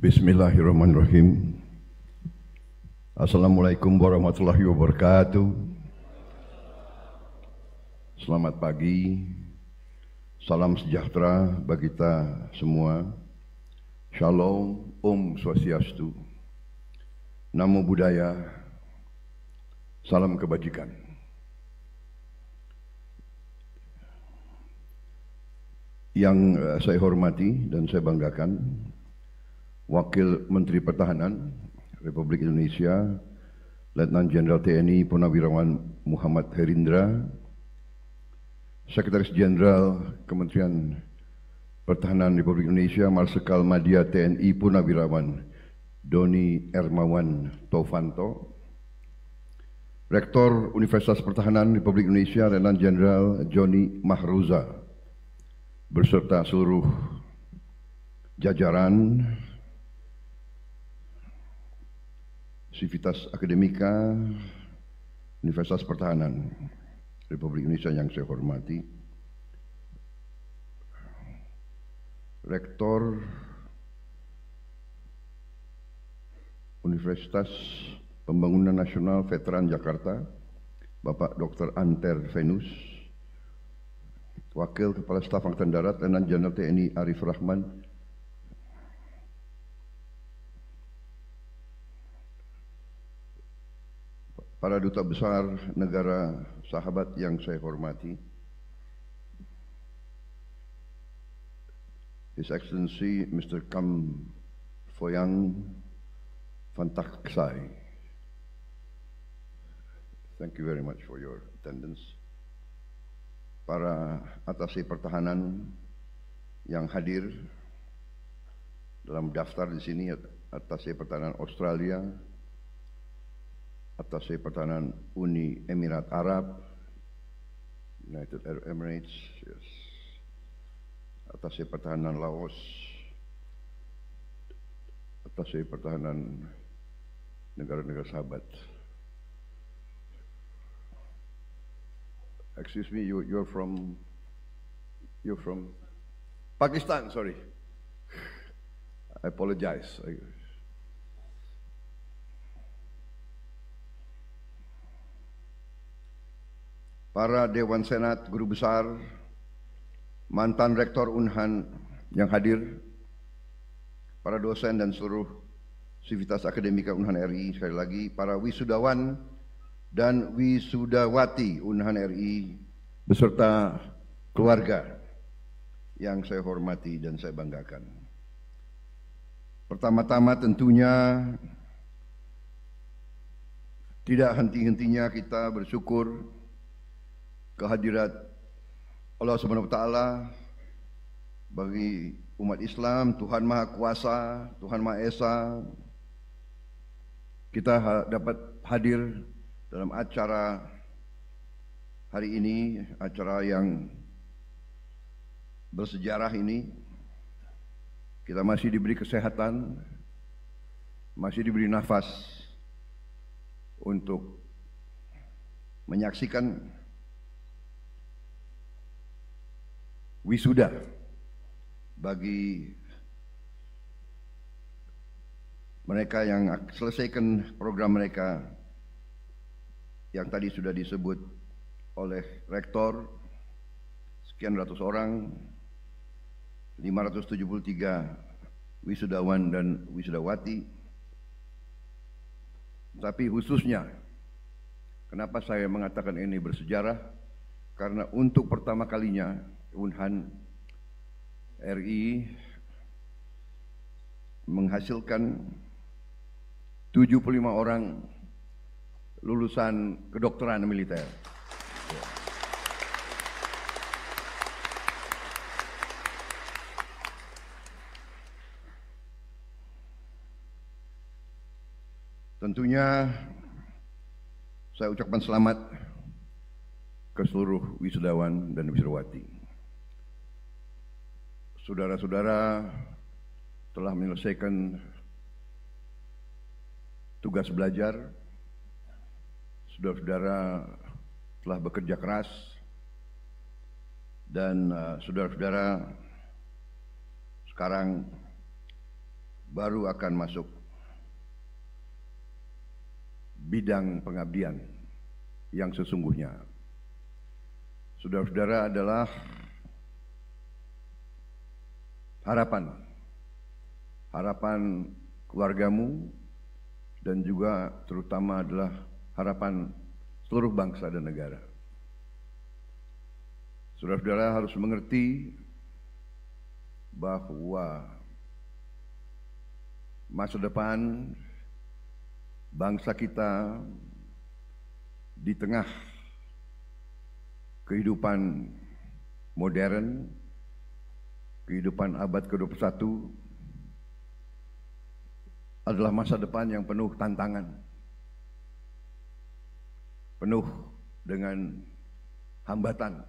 Bismillahirrahmanirrahim. Assalamualaikum warahmatullahi wabarakatuh. Selamat pagi. Salam sejahtera bagi kita semua. Shalom, Om Swastiastu. Namo Buddhaya. Salam kebajikan. Yang eh, saya hormati dan saya banggakan, Wakil Menteri Pertahanan Republik Indonesia, Letnan Jenderal TNI Purnawirawan Muhammad Herindra, Sekretaris Jenderal Kementerian Pertahanan Republik Indonesia, Marsikal Madya TNI Purnawirawan Doni Ermawan Tovanto, Rektor Universitas Pertahanan Republik Indonesia, Letnan Jenderal Joni Mahruza, berserta seluruh jajaran Sivitas Akademika Universitas Pertahanan Republik Indonesia yang saya hormati Rektor Universitas Pembangunan Nasional Veteran Jakarta Bapak Dr. Anter Venus Wakil Kepala Staf Angkatan Darat Letnan Jenderal TNI Arif Rahman para duta besar negara sahabat yang saya hormati, His Excellency Mr. Kam Foyang Fantaksai. Thank you very much for your attendance. Para atasi pertahanan yang hadir dalam daftar di sini atasi pertahanan Australia, atas pertahanan Uni Emirat Arab, United Arab Emirates, yes. atas pertahanan Laos, atas pertahanan negara-negara sahabat. Excuse me, you you're from you're from Pakistan, sorry. I apologize. I, para Dewan Senat Guru Besar, mantan Rektor Unhan yang hadir, para dosen dan seluruh Sivitas Akademika Unhan RI sekali lagi, para wisudawan dan wisudawati Unhan RI beserta keluarga yang saya hormati dan saya banggakan. Pertama-tama tentunya tidak henti-hentinya kita bersyukur kehadirat Allah Subhanahu wa taala bagi umat Islam, Tuhan Maha Kuasa, Tuhan Maha Esa. Kita dapat hadir dalam acara hari ini, acara yang bersejarah ini. Kita masih diberi kesehatan, masih diberi nafas untuk menyaksikan wisuda bagi mereka yang selesaikan program mereka yang tadi sudah disebut oleh rektor sekian ratus orang 573 wisudawan dan wisudawati tapi khususnya kenapa saya mengatakan ini bersejarah karena untuk pertama kalinya Unhan RI menghasilkan 75 orang lulusan kedokteran militer. Tentunya saya ucapkan selamat ke seluruh wisudawan dan wisudawati saudara-saudara telah menyelesaikan tugas belajar, saudara-saudara telah bekerja keras, dan eh, saudara-saudara sekarang baru akan masuk bidang pengabdian yang sesungguhnya. Saudara-saudara adalah harapan. Harapan keluargamu dan juga terutama adalah harapan seluruh bangsa dan negara. Saudara-saudara harus mengerti bahwa masa depan bangsa kita di tengah kehidupan modern kehidupan abad ke-21 adalah masa depan yang penuh tantangan, penuh dengan hambatan,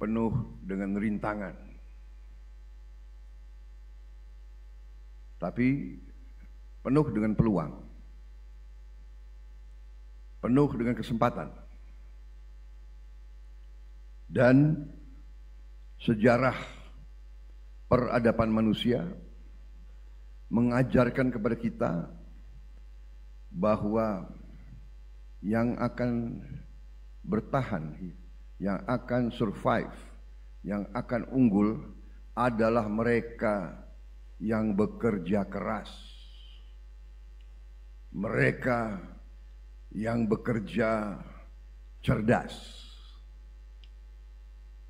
penuh dengan rintangan. Tapi penuh dengan peluang, penuh dengan kesempatan, dan sejarah peradaban manusia mengajarkan kepada kita bahwa yang akan bertahan, yang akan survive, yang akan unggul adalah mereka yang bekerja keras. Mereka yang bekerja cerdas.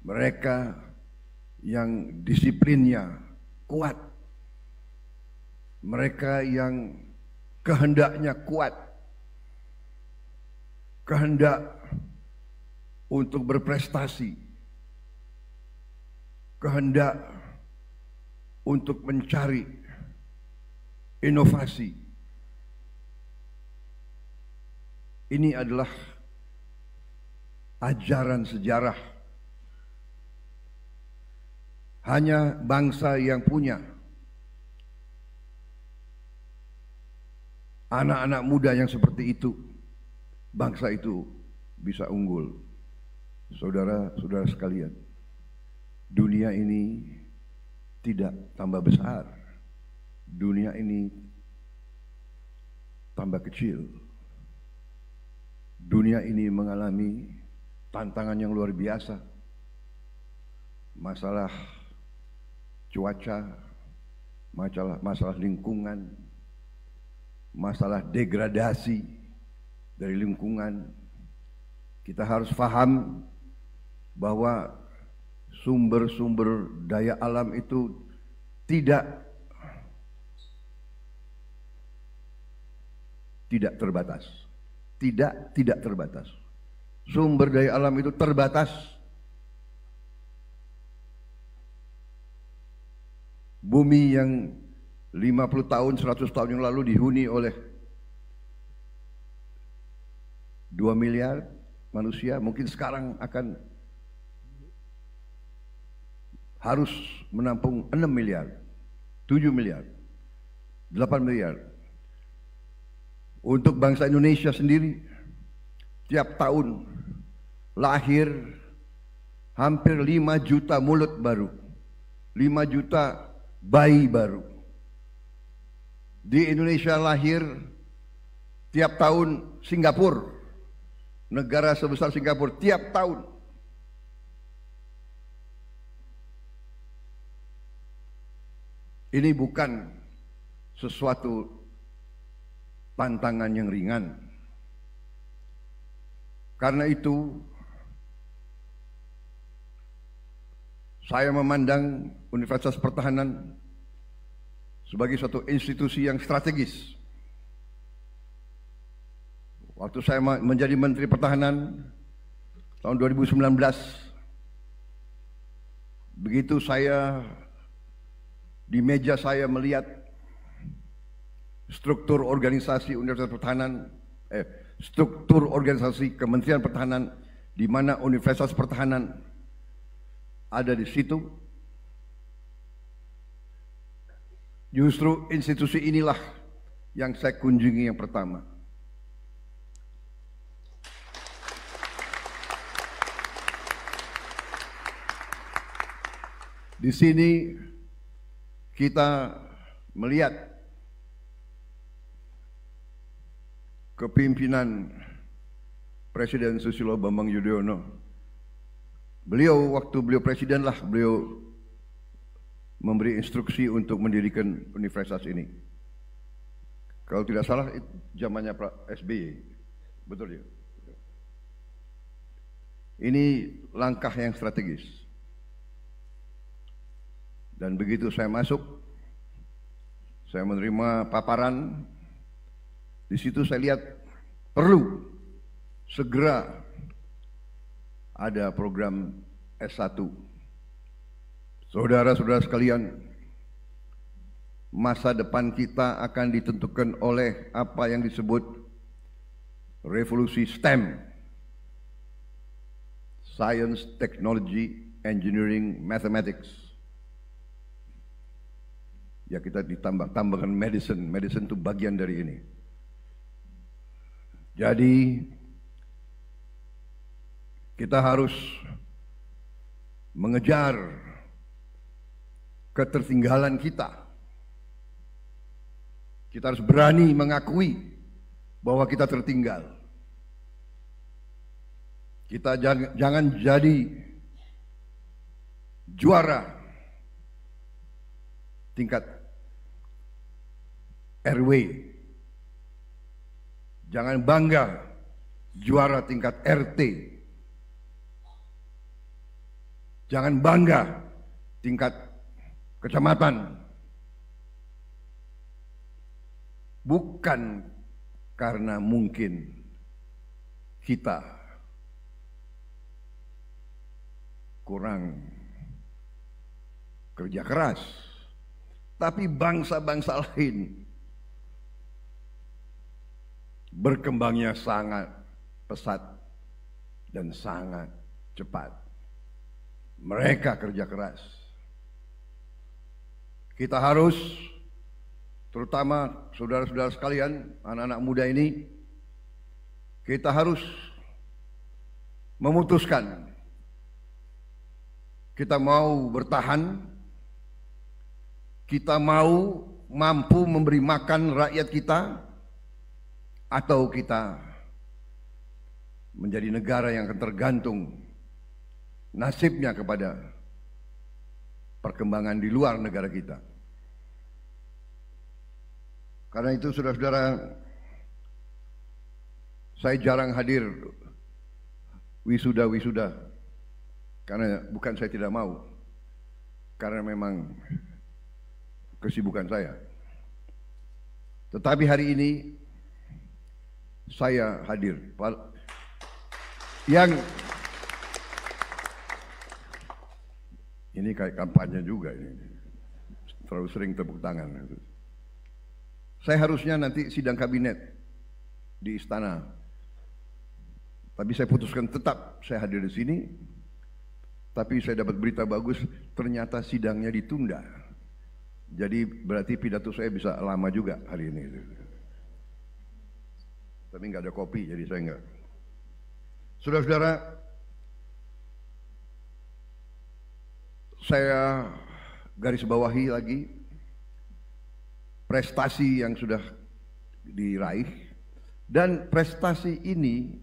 Mereka yang disiplinnya kuat, mereka yang kehendaknya kuat, kehendak untuk berprestasi, kehendak untuk mencari inovasi. Ini adalah ajaran sejarah hanya bangsa yang punya anak-anak muda yang seperti itu bangsa itu bisa unggul saudara-saudara sekalian dunia ini tidak tambah besar dunia ini tambah kecil dunia ini mengalami tantangan yang luar biasa masalah cuaca, masalah, masalah lingkungan, masalah degradasi dari lingkungan. Kita harus faham bahwa sumber-sumber daya alam itu tidak tidak terbatas. Tidak tidak terbatas. Sumber daya alam itu terbatas bumi yang 50 tahun, 100 tahun yang lalu dihuni oleh 2 miliar manusia, mungkin sekarang akan harus menampung 6 miliar, 7 miliar, 8 miliar. Untuk bangsa Indonesia sendiri, tiap tahun lahir hampir 5 juta mulut baru. 5 juta bayi baru. Di Indonesia lahir tiap tahun Singapura, negara sebesar Singapura tiap tahun. Ini bukan sesuatu tantangan yang ringan. Karena itu saya memandang Universitas Pertahanan sebagai suatu institusi yang strategis. Waktu saya menjadi Menteri Pertahanan tahun 2019, begitu saya di meja saya melihat struktur organisasi Universitas Pertahanan, eh, struktur organisasi Kementerian Pertahanan, di mana Universitas Pertahanan ada di situ, Justru institusi inilah yang saya kunjungi yang pertama. Di sini kita melihat kepimpinan Presiden Susilo Bambang Yudhoyono. Beliau waktu beliau presiden lah beliau memberi instruksi untuk mendirikan universitas ini. Kalau tidak salah zamannya Pak SBY. Betul ya? Ini langkah yang strategis. Dan begitu saya masuk, saya menerima paparan. Di situ saya lihat perlu segera ada program S1 Saudara-saudara sekalian, masa depan kita akan ditentukan oleh apa yang disebut revolusi STEM. Science, Technology, Engineering, Mathematics. Ya kita ditambah tambahkan medicine, medicine itu bagian dari ini. Jadi kita harus mengejar ketertinggalan kita. Kita harus berani mengakui bahwa kita tertinggal. Kita jangan jangan jadi juara tingkat RW. Jangan bangga juara tingkat RT. Jangan bangga tingkat kecamatan. Bukan karena mungkin kita kurang kerja keras, tapi bangsa-bangsa lain berkembangnya sangat pesat dan sangat cepat. Mereka kerja keras. Kita harus terutama saudara-saudara sekalian, anak-anak muda ini kita harus memutuskan kita mau bertahan, kita mau mampu memberi makan rakyat kita atau kita menjadi negara yang tergantung nasibnya kepada perkembangan di luar negara kita. Karena itu saudara-saudara, saya jarang hadir wisuda-wisuda karena bukan saya tidak mau, karena memang kesibukan saya. Tetapi hari ini saya hadir. Yang Ini kayak kampanye juga ini. Terlalu sering tepuk tangan. Saya harusnya nanti sidang kabinet di istana. Tapi saya putuskan tetap saya hadir di sini. Tapi saya dapat berita bagus, ternyata sidangnya ditunda. Jadi berarti pidato saya bisa lama juga hari ini. Tapi nggak ada kopi, jadi saya nggak. Saudara-saudara, saya garis bawahi lagi prestasi yang sudah diraih dan prestasi ini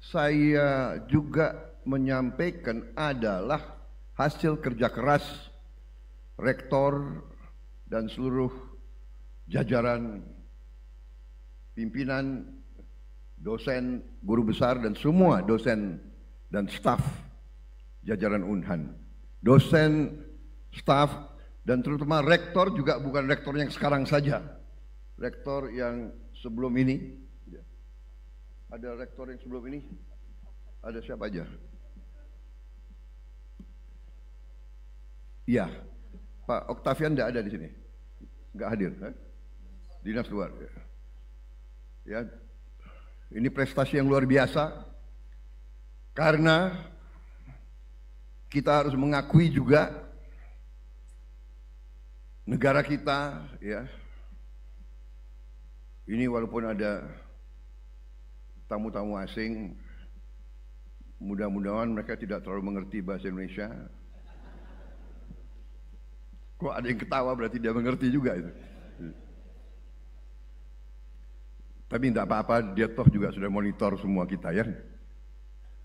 saya juga menyampaikan adalah hasil kerja keras rektor dan seluruh jajaran pimpinan dosen guru besar dan semua dosen dan staf jajaran Unhan dosen, staff, dan terutama rektor juga bukan rektor yang sekarang saja. Rektor yang sebelum ini, ada rektor yang sebelum ini, ada siapa aja? Iya, Pak Octavian tidak ada di sini, nggak hadir, eh? dinas luar. Ya. ya, ini prestasi yang luar biasa karena kita harus mengakui juga negara kita ya ini walaupun ada tamu-tamu asing mudah-mudahan mereka tidak terlalu mengerti bahasa Indonesia kok ada yang ketawa berarti dia mengerti juga itu tapi tidak apa-apa dia toh juga sudah monitor semua kita ya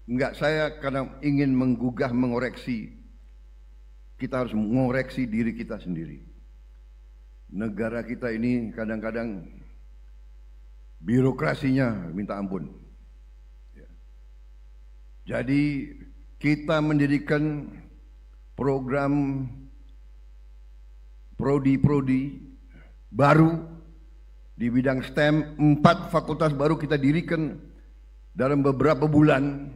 Enggak saya karena ingin menggugah mengoreksi kita harus mengoreksi diri kita sendiri. Negara kita ini kadang-kadang birokrasinya minta ampun. Ya. Jadi kita mendirikan program prodi-prodi baru di bidang STEM, empat fakultas baru kita dirikan dalam beberapa bulan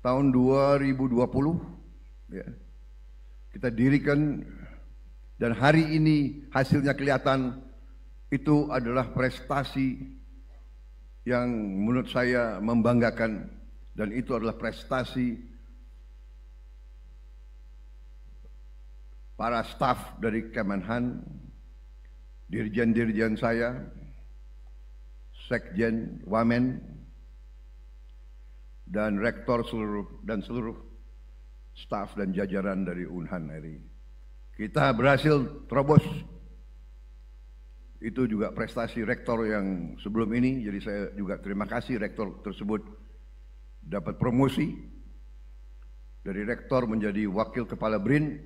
tahun 2020 ya, kita dirikan dan hari ini hasilnya kelihatan itu adalah prestasi yang menurut saya membanggakan dan itu adalah prestasi para staf dari Kemenhan, dirjen-dirjen saya, sekjen, wamen, dan rektor seluruh dan seluruh staf dan jajaran dari Unhan hari ini. Kita berhasil terobos. Itu juga prestasi rektor yang sebelum ini, jadi saya juga terima kasih rektor tersebut dapat promosi dari rektor menjadi wakil kepala BRIN.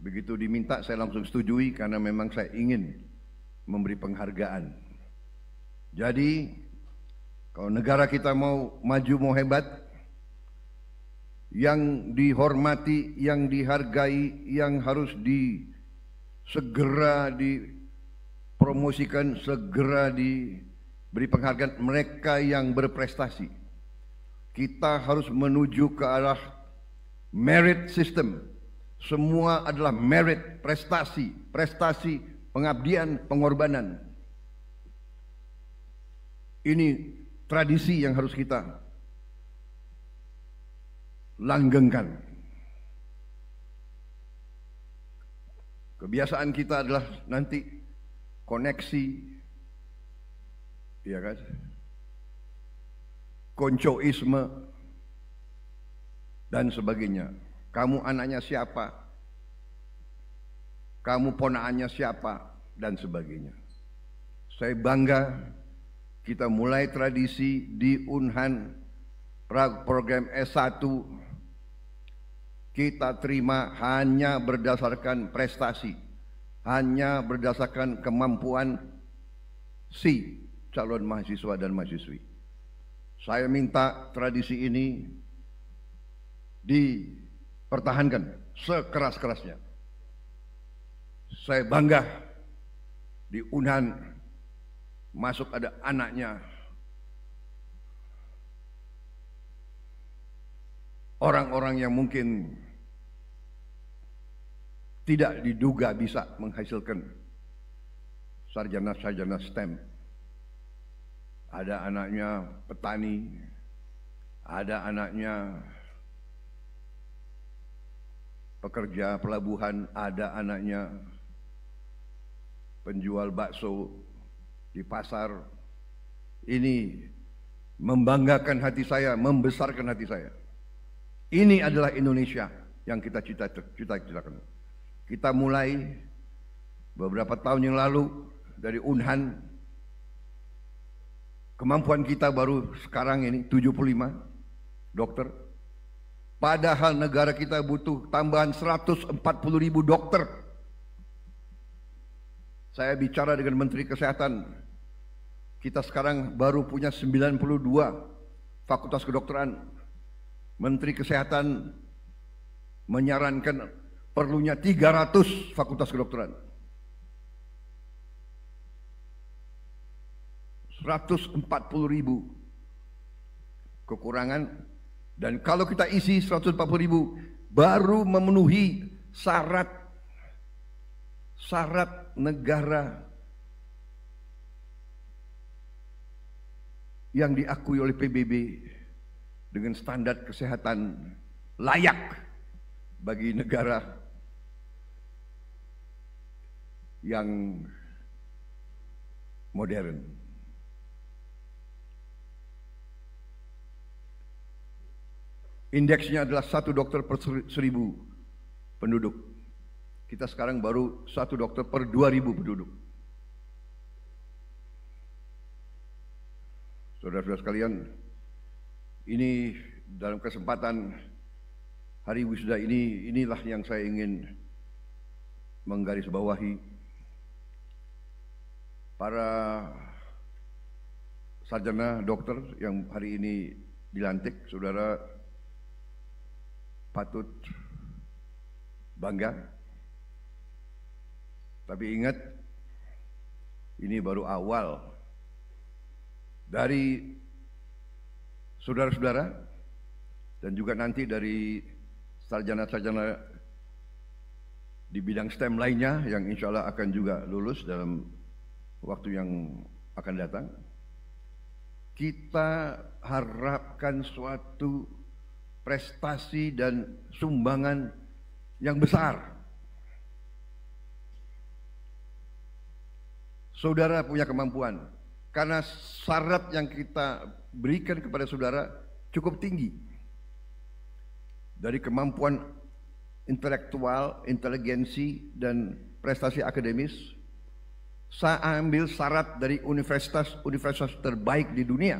Begitu diminta saya langsung setujui karena memang saya ingin memberi penghargaan. Jadi kalau negara kita mau maju mau hebat, yang dihormati, yang dihargai, yang harus di segera dipromosikan, segera diberi penghargaan mereka yang berprestasi. Kita harus menuju ke arah merit system. Semua adalah merit, prestasi, prestasi, pengabdian, pengorbanan. Ini tradisi yang harus kita langgengkan. Kebiasaan kita adalah nanti koneksi, ya kan? Koncoisme dan sebagainya. Kamu anaknya siapa? Kamu ponaannya siapa? Dan sebagainya. Saya bangga kita mulai tradisi di Unhan program S1 kita terima hanya berdasarkan prestasi, hanya berdasarkan kemampuan si calon mahasiswa dan mahasiswi. Saya minta tradisi ini dipertahankan sekeras-kerasnya. Saya bangga di Unhan masuk ada anaknya. Orang-orang yang mungkin tidak diduga bisa menghasilkan sarjana-sarjana STEM. Ada anaknya petani, ada anaknya pekerja pelabuhan, ada anaknya penjual bakso, di pasar ini membanggakan hati saya, membesarkan hati saya. Ini adalah Indonesia yang kita cita-citakan. Kita mulai beberapa tahun yang lalu dari Unhan. Kemampuan kita baru sekarang ini 75 dokter. Padahal negara kita butuh tambahan 140 ribu dokter. Saya bicara dengan Menteri Kesehatan kita sekarang baru punya 92 fakultas kedokteran. Menteri Kesehatan menyarankan perlunya 300 fakultas kedokteran. 140 ribu kekurangan dan kalau kita isi 140 ribu baru memenuhi syarat syarat negara yang diakui oleh PBB dengan standar kesehatan layak bagi negara yang modern. Indeksnya adalah satu dokter per seribu penduduk. Kita sekarang baru satu dokter per dua ribu penduduk. Saudara-saudara sekalian, ini dalam kesempatan hari wisuda ini, inilah yang saya ingin menggarisbawahi para sarjana dokter yang hari ini dilantik, saudara patut bangga. Tapi ingat, ini baru awal dari saudara-saudara dan juga nanti dari sarjana-sarjana di bidang STEM lainnya yang insya Allah akan juga lulus dalam waktu yang akan datang. Kita harapkan suatu prestasi dan sumbangan yang besar Saudara punya kemampuan, karena syarat yang kita berikan kepada saudara cukup tinggi. Dari kemampuan intelektual, inteligensi, dan prestasi akademis, saya ambil syarat dari universitas-universitas terbaik di dunia.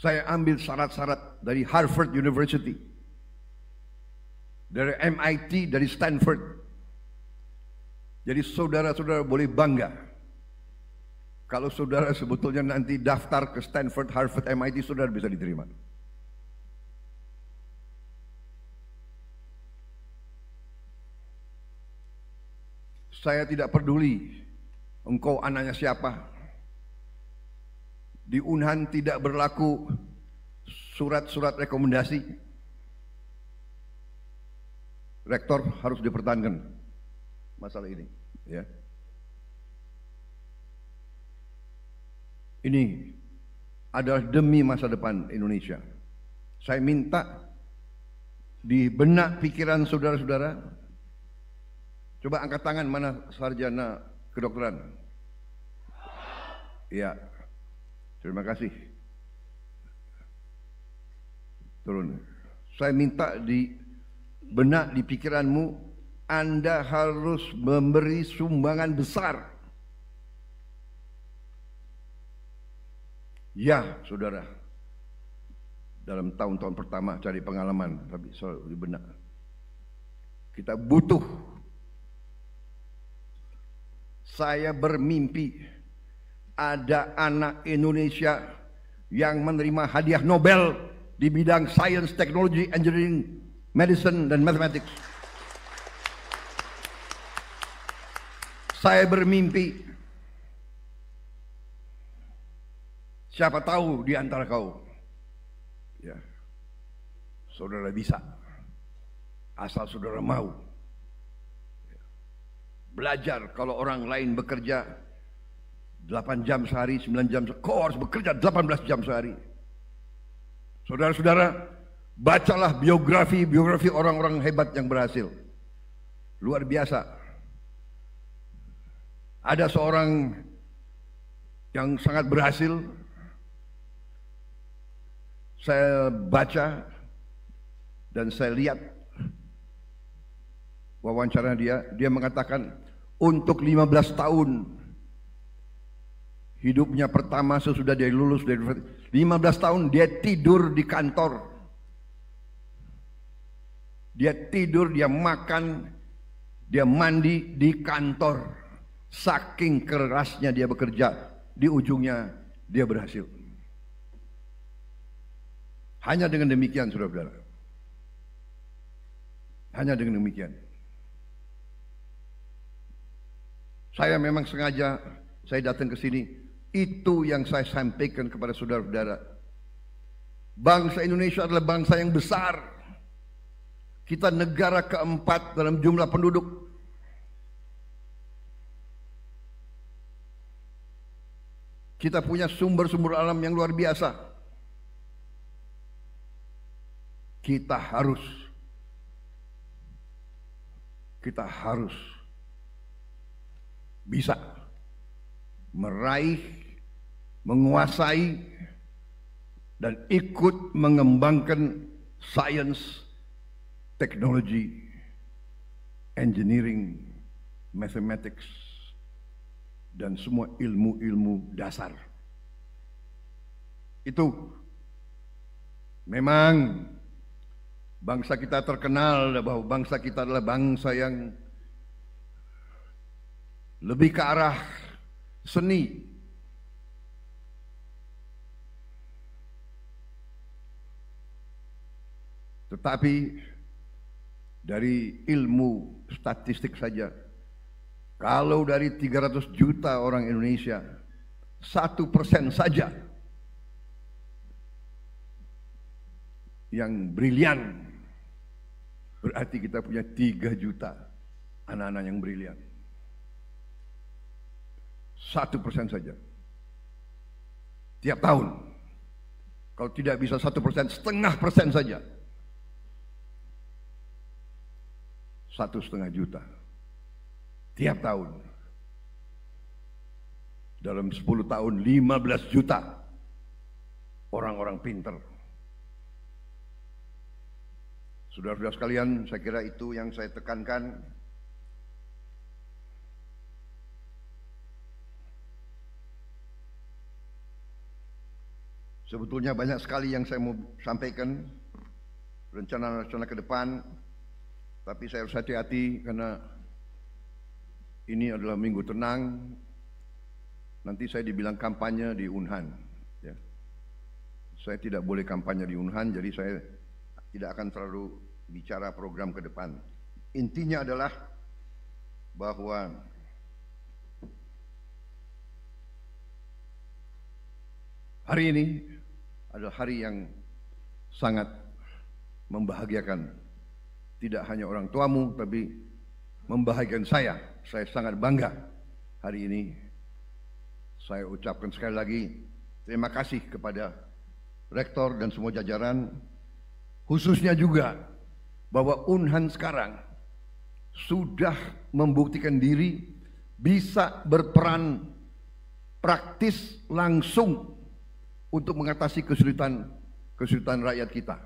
Saya ambil syarat-syarat dari Harvard University dari MIT, dari Stanford. Jadi saudara-saudara boleh bangga. Kalau saudara sebetulnya nanti daftar ke Stanford, Harvard, MIT, saudara bisa diterima. Saya tidak peduli engkau anaknya siapa. Di Unhan tidak berlaku surat-surat rekomendasi rektor harus dipertahankan masalah ini ya ini adalah demi masa depan Indonesia saya minta di benak pikiran saudara-saudara coba angkat tangan mana sarjana kedokteran ya terima kasih turun saya minta di benak di pikiranmu, Anda harus memberi sumbangan besar. Ya, saudara. Dalam tahun-tahun pertama cari pengalaman, tapi selalu di benak. Kita butuh. Saya bermimpi ada anak Indonesia yang menerima hadiah Nobel di bidang science, technology, engineering, medicine dan mathematics. Saya bermimpi siapa tahu di antara kau ya saudara bisa asal saudara mau belajar kalau orang lain bekerja 8 jam sehari, 9 jam, sehari. kau harus bekerja 18 jam sehari. Saudara-saudara, Bacalah biografi-biografi orang-orang hebat yang berhasil. Luar biasa. Ada seorang yang sangat berhasil. Saya baca dan saya lihat wawancara dia. Dia mengatakan untuk 15 tahun hidupnya pertama sesudah dia lulus dari 15 tahun dia tidur di kantor dia tidur, dia makan, dia mandi di kantor. Saking kerasnya dia bekerja, di ujungnya dia berhasil. Hanya dengan demikian saudara-saudara. Hanya dengan demikian. Saya memang sengaja saya datang ke sini. Itu yang saya sampaikan kepada saudara-saudara. Bangsa Indonesia adalah bangsa yang besar kita negara keempat dalam jumlah penduduk Kita punya sumber-sumber alam yang luar biasa. Kita harus kita harus bisa meraih, menguasai dan ikut mengembangkan sains technology, engineering, mathematics, dan semua ilmu-ilmu dasar. Itu memang bangsa kita terkenal bahwa bangsa kita adalah bangsa yang lebih ke arah seni. Tetapi dari ilmu statistik saja. Kalau dari 300 juta orang Indonesia, satu persen saja yang brilian. Berarti kita punya tiga juta anak-anak yang brilian. Satu persen saja. Tiap tahun. Kalau tidak bisa satu persen, setengah persen saja satu setengah juta tiap tahun dalam 10 tahun 15 juta orang-orang pinter saudara-saudara sekalian saya kira itu yang saya tekankan Sebetulnya banyak sekali yang saya mau sampaikan rencana-rencana ke depan tapi saya harus hati-hati karena ini adalah minggu tenang. Nanti saya dibilang kampanye di Unhan. Ya. Saya tidak boleh kampanye di Unhan, jadi saya tidak akan terlalu bicara program ke depan. Intinya adalah bahwa hari ini adalah hari yang sangat membahagiakan tidak hanya orang tuamu tapi membahagiakan saya. Saya sangat bangga hari ini. Saya ucapkan sekali lagi terima kasih kepada rektor dan semua jajaran khususnya juga bahwa Unhan sekarang sudah membuktikan diri bisa berperan praktis langsung untuk mengatasi kesulitan kesulitan rakyat kita.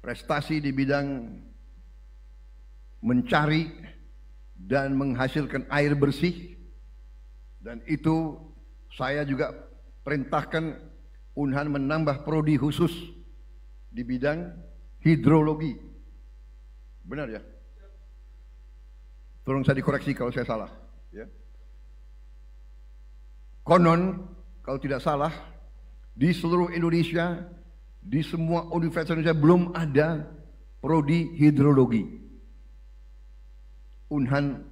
Prestasi di bidang mencari dan menghasilkan air bersih dan itu saya juga perintahkan Unhan menambah prodi khusus di bidang hidrologi. Benar ya? Tolong saya dikoreksi kalau saya salah. Ya. Konon, kalau tidak salah, di seluruh Indonesia, di semua universitas Indonesia belum ada prodi hidrologi. Unhan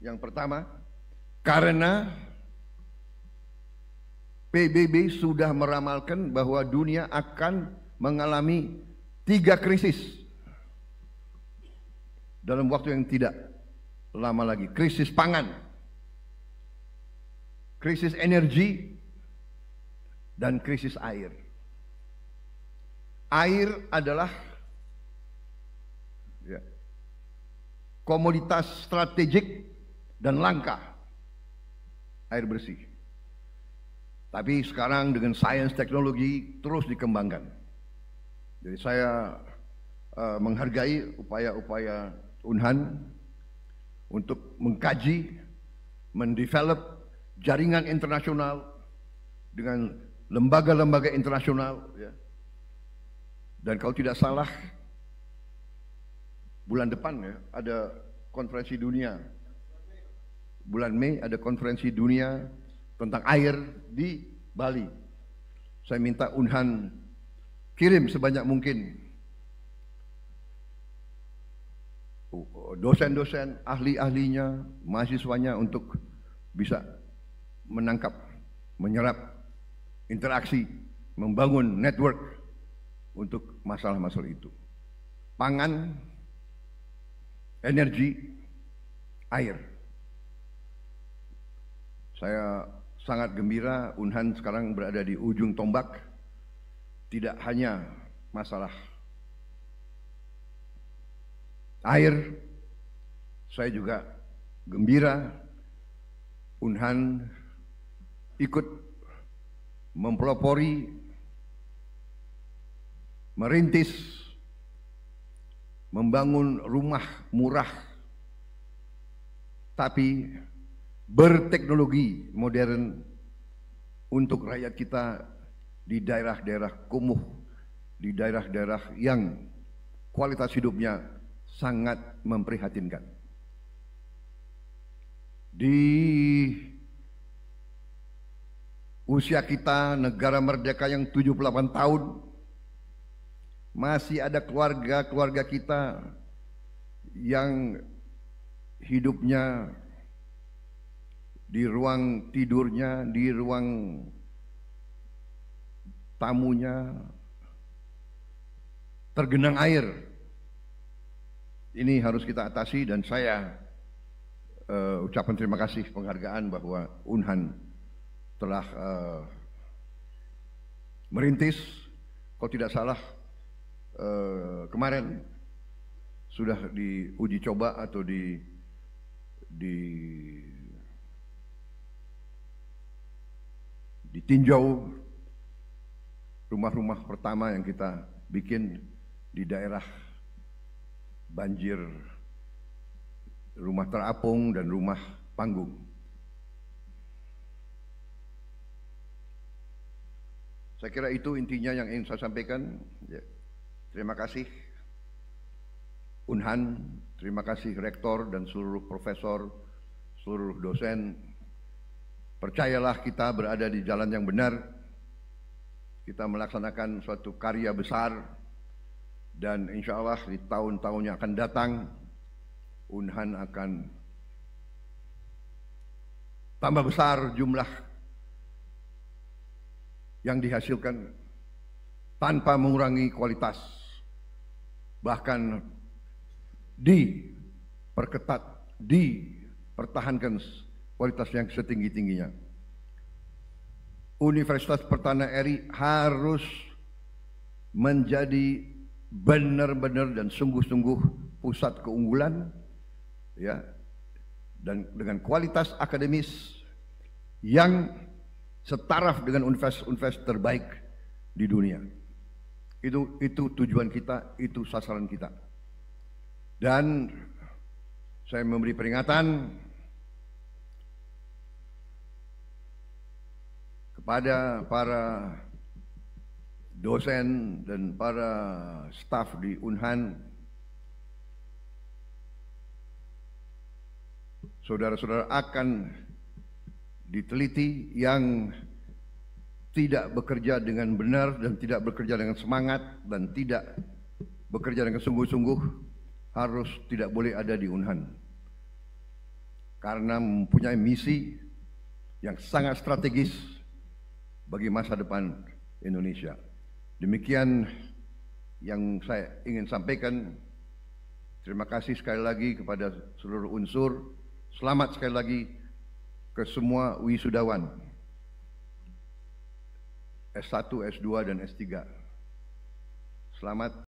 yang pertama karena PBB sudah meramalkan bahwa dunia akan mengalami tiga krisis dalam waktu yang tidak lama lagi. Krisis pangan, krisis energi, dan krisis air. Air adalah komoditas strategik dan langka air bersih. Tapi sekarang dengan sains teknologi terus dikembangkan. Jadi saya uh, menghargai upaya-upaya Unhan untuk mengkaji, mendevelop jaringan internasional dengan lembaga-lembaga internasional. Ya. Dan kalau tidak salah, bulan depan ya ada konferensi dunia. Bulan Mei ada konferensi dunia tentang air di Bali. Saya minta Unhan kirim sebanyak mungkin dosen-dosen, ahli-ahlinya, mahasiswanya untuk bisa menangkap, menyerap interaksi, membangun network untuk masalah-masalah itu. Pangan energi air. Saya sangat gembira Unhan sekarang berada di ujung tombak. Tidak hanya masalah air, saya juga gembira Unhan ikut mempelopori merintis membangun rumah murah tapi berteknologi modern untuk rakyat kita di daerah-daerah kumuh, di daerah-daerah yang kualitas hidupnya sangat memprihatinkan. Di usia kita negara merdeka yang 78 tahun masih ada keluarga-keluarga kita yang hidupnya di ruang tidurnya, di ruang tamunya tergenang air. Ini harus kita atasi dan saya uh, ucapkan terima kasih penghargaan bahwa Unhan telah uh, merintis, kalau tidak salah Eh, kemarin sudah diuji coba atau di di ditinjau rumah-rumah pertama yang kita bikin di daerah banjir rumah terapung dan rumah panggung. Saya kira itu intinya yang ingin saya sampaikan. Yeah. Terima kasih Unhan, terima kasih Rektor dan seluruh profesor, seluruh dosen. Percayalah kita berada di jalan yang benar. Kita melaksanakan suatu karya besar dan insya Allah di tahun-tahun yang akan datang Unhan akan tambah besar jumlah yang dihasilkan tanpa mengurangi kualitas bahkan diperketat, dipertahankan kualitas yang setinggi-tingginya. Universitas Pertanian RI harus menjadi benar-benar dan sungguh-sungguh pusat keunggulan ya dan dengan kualitas akademis yang setaraf dengan universitas-universitas terbaik di dunia. Itu itu tujuan kita, itu sasaran kita. Dan saya memberi peringatan kepada para dosen dan para staf di Unhan saudara-saudara akan diteliti yang tidak bekerja dengan benar dan tidak bekerja dengan semangat dan tidak bekerja dengan sungguh-sungguh harus tidak boleh ada di Unhan karena mempunyai misi yang sangat strategis bagi masa depan Indonesia. Demikian yang saya ingin sampaikan. Terima kasih sekali lagi kepada seluruh unsur. Selamat sekali lagi ke semua wisudawan. S1, S2, dan S3. Selamat